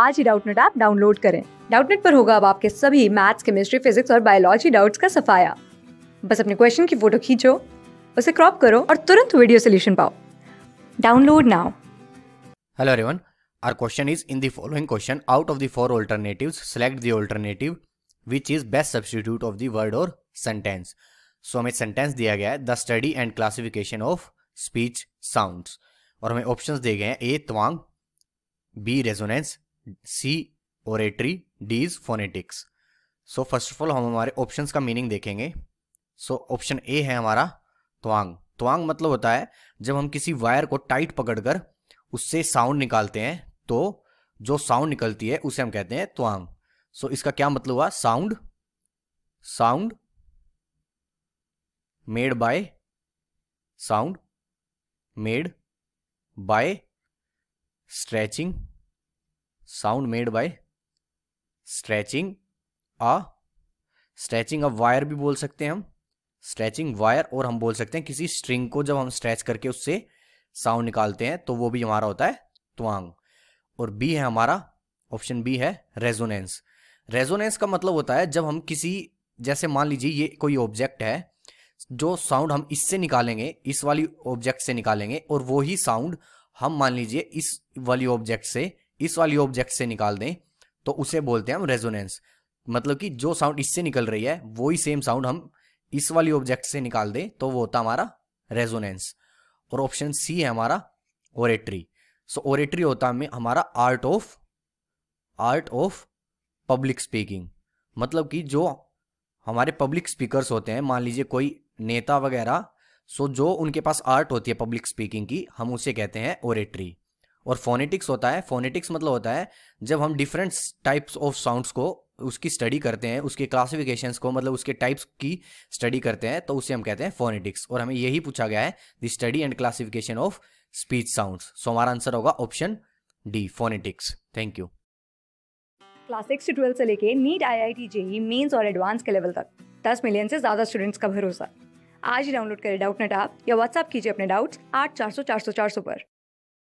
आज ही Doubtnut app download करें डाउटनेट पर होगा अब आपके सभी मैथ्स केमिस्ट्री फिजिक्स और बायोलॉजी डाउट्स का सफाया बस अपने क्वेश्चन की फोटो खींचो उसे क्रॉप करो और तुरंत वीडियो सोल्यूशन पाओ download now hello everyone our question is in the following question out of the four alternatives select the alternative which is best substitute of the word और sentence so हमें sentence दिया गया है the study and classification of speech sounds और हमें options दिए गए हैं A twang B resonance C oratory D is phonetics so first of all हम हमारे ऑप्शन का मीनिंग देखेंगे सो ऑप्शन ए है हमारा त्वांग त्वांग मतलब होता है जब हम किसी वायर को टाइट पकड़कर उससे साउंड निकालते हैं तो जो साउंड निकलती है उसे हम कहते हैं त्वांग सो so, इसका क्या मतलब हुआ sound sound made by sound made by stretching sound made by stretching a stretching a wire भी बोल सकते हैं हम स्ट्रेचिंग वायर और हम बोल सकते हैं किसी स्ट्रिंग को जब हम स्ट्रेच करके उससे साउंड निकालते हैं तो वो भी हमारा होता है त्वांग और बी है हमारा ऑप्शन बी है रेजोनेंस रेजोनेंस का मतलब होता है जब हम किसी जैसे मान लीजिए ये कोई ऑब्जेक्ट है जो साउंड हम इससे निकालेंगे इस वाली ऑब्जेक्ट से निकालेंगे और वो ही साउंड हम मान लीजिए इस वाली ऑब्जेक्ट से इस वाली ऑब्जेक्ट से निकाल दें तो उसे बोलते हैं हम रेजोनेंस मतलब कि जो साउंड इससे निकल रही है वही सेम साउंड हम इस वाली ऑब्जेक्ट से निकाल दें तो वो होता हमारा रेजोनेंस और ऑप्शन सी है हमारा ओरेट्री सो ओरेट्री होता है हमारा art of art of public speaking मतलब कि जो हमारे पब्लिक स्पीकर्स होते हैं मान लीजिए कोई नेता वगैरह सो जो उनके पास आर्ट होती है पब्लिक स्पीकिंग की हम उसे कहते हैं ओरेट्री और फोनेटिक्स होता है फोनेटिक्स मतलब होता है जब हम डिफरेंट टाइप्स ऑफ साउंड्स को उसकी स्टडी करते हैं उसके क्लासिफिकेशंस को मतलब उसके टाइप्स की स्टडी करते हैं तो उसे हम कहते हैं फोनेटिक्स और हमें यही पूछा गया है the study and classification of speech sounds so हमारा आंसर होगा option D phonetics thank you class six से ट्वेल्थ से लेके NEET I I T JEE mains और एडवांस के लेवल तक दस मिलियन से ज़्यादा स्टूडेंट्स का भरोसा आज ही डाउनलोड करें डाउट नेट आप या व्हाट्सअप कीजिए अपने डाउट्स आठ चार सौ चार सौ चार सौ पर